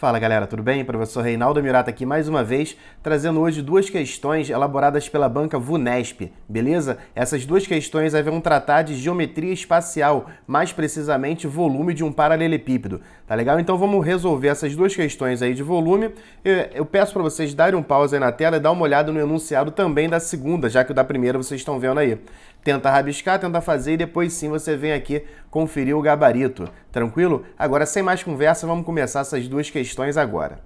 Fala galera, tudo bem? Professor Reinaldo Mirata aqui mais uma vez, trazendo hoje duas questões elaboradas pela banca VUNESP, beleza? Essas duas questões vão tratar de geometria espacial, mais precisamente volume de um paralelepípedo, tá legal? Então vamos resolver essas duas questões aí de volume. Eu peço para vocês darem um pause aí na tela e dar uma olhada no enunciado também da segunda, já que o da primeira vocês estão vendo aí tenta rabiscar, tenta fazer e depois sim você vem aqui conferir o gabarito. Tranquilo? Agora, sem mais conversa, vamos começar essas duas questões agora.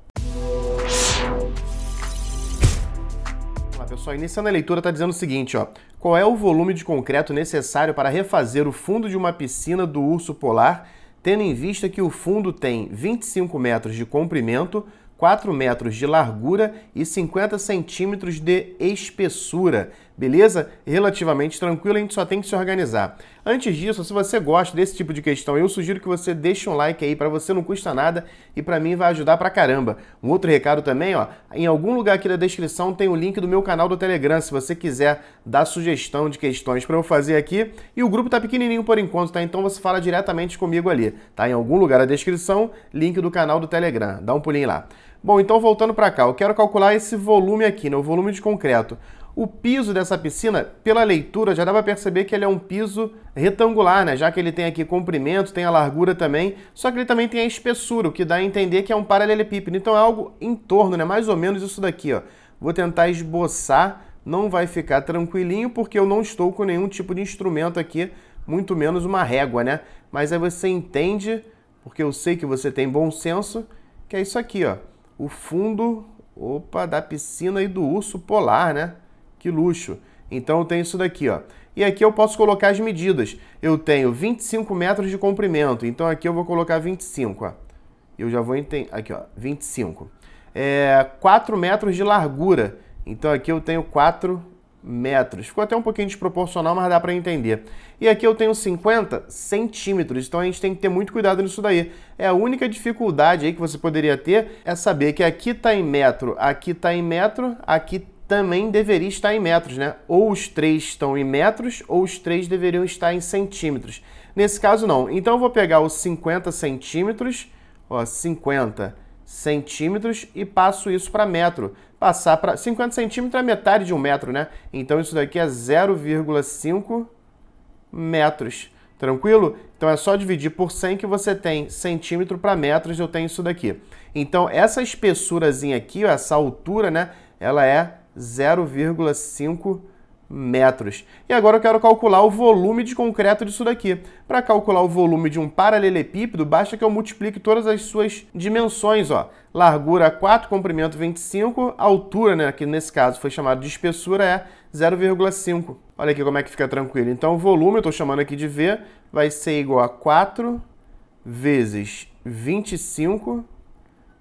pessoal, iniciando a leitura está dizendo o seguinte, ó. Qual é o volume de concreto necessário para refazer o fundo de uma piscina do urso polar, tendo em vista que o fundo tem 25 metros de comprimento, 4 metros de largura e 50 centímetros de espessura? beleza? Relativamente tranquilo, a gente só tem que se organizar. Antes disso, se você gosta desse tipo de questão, eu sugiro que você deixe um like aí, para você não custa nada e para mim vai ajudar pra caramba. Um outro recado também, ó, em algum lugar aqui da descrição tem o link do meu canal do Telegram, se você quiser dar sugestão de questões para eu fazer aqui. E o grupo tá pequenininho por enquanto, tá? Então você fala diretamente comigo ali, tá? Em algum lugar da descrição, link do canal do Telegram. Dá um pulinho lá. Bom, então voltando para cá, eu quero calcular esse volume aqui, né, o volume de concreto. O piso dessa piscina, pela leitura, já dá para perceber que ele é um piso retangular, né? Já que ele tem aqui comprimento, tem a largura também, só que ele também tem a espessura, o que dá a entender que é um paralelepípedo. Então é algo em torno, né? Mais ou menos isso daqui, ó. Vou tentar esboçar, não vai ficar tranquilinho, porque eu não estou com nenhum tipo de instrumento aqui, muito menos uma régua, né? Mas aí você entende, porque eu sei que você tem bom senso, que é isso aqui, ó. O fundo, opa, da piscina e do urso polar, né? Que luxo! Então eu tenho isso daqui, ó. E aqui eu posso colocar as medidas. Eu tenho 25 metros de comprimento, então aqui eu vou colocar 25, ó. Eu já vou entender... Aqui, ó, 25. É, 4 metros de largura, então aqui eu tenho 4 metros. Ficou até um pouquinho desproporcional, mas dá para entender. E aqui eu tenho 50 centímetros, então a gente tem que ter muito cuidado nisso daí. É a única dificuldade aí que você poderia ter é saber que aqui está em metro, aqui está em metro, aqui também deveria estar em metros, né? Ou os três estão em metros, ou os três deveriam estar em centímetros. Nesse caso, não. Então, eu vou pegar os 50 centímetros, ó, 50 centímetros e passo isso para metro. Passar para... 50 centímetros é metade de um metro, né? Então, isso daqui é 0,5 metros. Tranquilo? Então é só dividir por 100 que você tem centímetro para metros, eu tenho isso daqui. Então essa espessurazinha aqui, ó, essa altura, né, ela é 0,5 metros. E agora eu quero calcular o volume de concreto disso daqui. Para calcular o volume de um paralelepípedo, basta que eu multiplique todas as suas dimensões, ó. Largura 4, comprimento 25, altura, né, que nesse caso foi chamado de espessura, é 0,5. Olha aqui como é que fica tranquilo. Então o volume, eu estou chamando aqui de V, vai ser igual a 4 vezes 25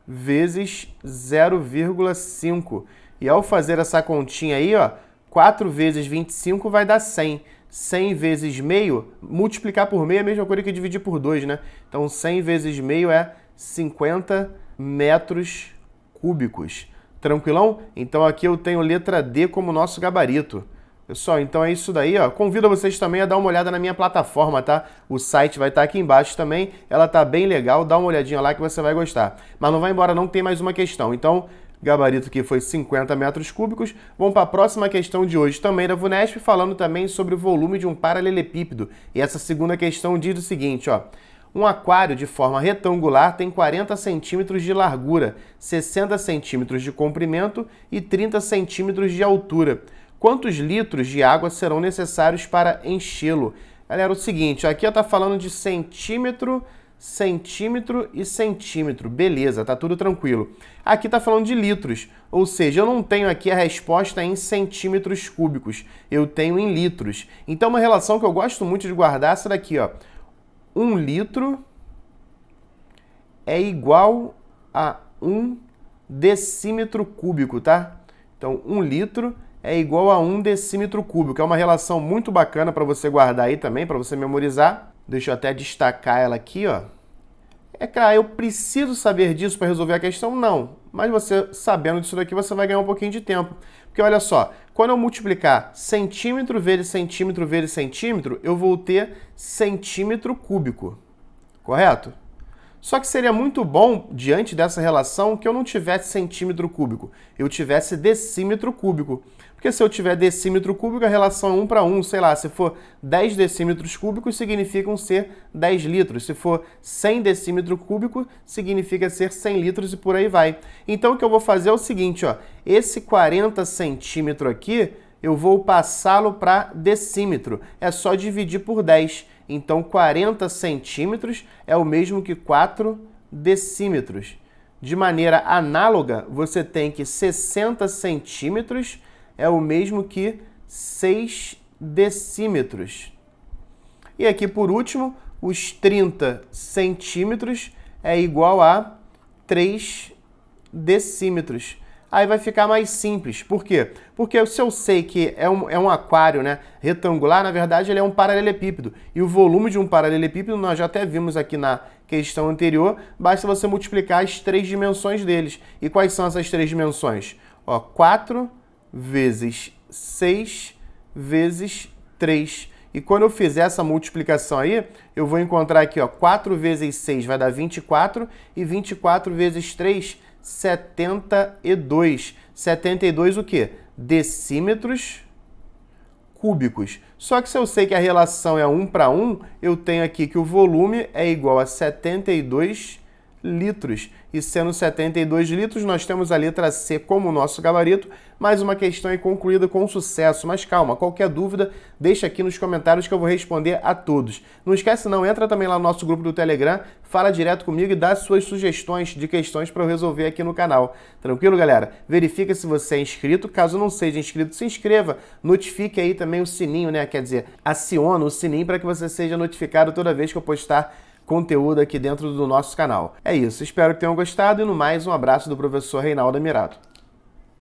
vezes 0,5 e ao fazer essa continha aí, ó, 4 vezes 25 vai dar 100. 100 vezes meio, multiplicar por meio é a mesma coisa que dividir por 2, né? Então 100 vezes meio é 50 metros cúbicos. Tranquilão? Então aqui eu tenho letra D como nosso gabarito. Pessoal, então é isso daí, ó. Convido vocês também a dar uma olhada na minha plataforma, tá? O site vai estar tá aqui embaixo também. Ela tá bem legal, dá uma olhadinha lá que você vai gostar. Mas não vai embora não, tem mais uma questão. Então, gabarito que foi 50 metros cúbicos. Vamos para a próxima questão de hoje, também da VUNESP, falando também sobre o volume de um paralelepípedo. E essa segunda questão diz o seguinte, ó. Um aquário de forma retangular tem 40 centímetros de largura, 60 centímetros de comprimento e 30 centímetros de altura quantos litros de água serão necessários para enchê-lo? Galera, é o seguinte, aqui está falando de centímetro, centímetro e centímetro. Beleza, tá tudo tranquilo. Aqui está falando de litros, ou seja, eu não tenho aqui a resposta em centímetros cúbicos, eu tenho em litros. Então, uma relação que eu gosto muito de guardar é essa daqui, ó. Um litro é igual a um decímetro cúbico, tá? Então, um litro é igual a 1 decímetro cúbico. É uma relação muito bacana para você guardar aí também, para você memorizar. Deixa eu até destacar ela aqui, ó. É claro, ah, eu preciso saber disso para resolver a questão? Não. Mas você sabendo disso daqui, você vai ganhar um pouquinho de tempo. Porque olha só, quando eu multiplicar centímetro vezes centímetro vezes centímetro, eu vou ter centímetro cúbico. Correto? Só que seria muito bom, diante dessa relação, que eu não tivesse centímetro cúbico, eu tivesse decímetro cúbico. Porque se eu tiver decímetro cúbico, a relação é 1 para 1, sei lá, se for 10 decímetros cúbicos, significam ser 10 litros. Se for 100 decímetro cúbico, significa ser 100 litros e por aí vai. Então o que eu vou fazer é o seguinte, ó, esse 40 centímetro aqui, eu vou passá-lo para decímetro. É só dividir por 10. Então 40 centímetros é o mesmo que 4 decímetros. De maneira análoga, você tem que 60 centímetros é o mesmo que 6 decímetros. E aqui por último, os 30 centímetros é igual a 3 decímetros aí vai ficar mais simples. Por quê? Porque se eu sei que é um, é um aquário né, retangular, na verdade ele é um paralelepípedo. E o volume de um paralelepípedo, nós já até vimos aqui na questão anterior, basta você multiplicar as três dimensões deles. E quais são essas três dimensões? Ó, 4 vezes 6 vezes 3. E quando eu fizer essa multiplicação aí, eu vou encontrar aqui, ó, 4 vezes 6 vai dar 24, e 24 vezes 3 72. 72 o quê? Decímetros cúbicos. Só que se eu sei que a relação é 1 para 1, eu tenho aqui que o volume é igual a 72 litros. E sendo 72 litros, nós temos a letra C como nosso gabarito. Mais uma questão é concluída com sucesso. Mas calma, qualquer dúvida, deixa aqui nos comentários que eu vou responder a todos. Não esquece não, entra também lá no nosso grupo do Telegram, fala direto comigo e dá suas sugestões de questões para eu resolver aqui no canal. Tranquilo, galera? Verifica se você é inscrito. Caso não seja inscrito, se inscreva. Notifique aí também o sininho, né? Quer dizer, aciona o sininho para que você seja notificado toda vez que eu postar conteúdo aqui dentro do nosso canal. É isso, espero que tenham gostado e no mais, um abraço do professor Reinaldo Mirato.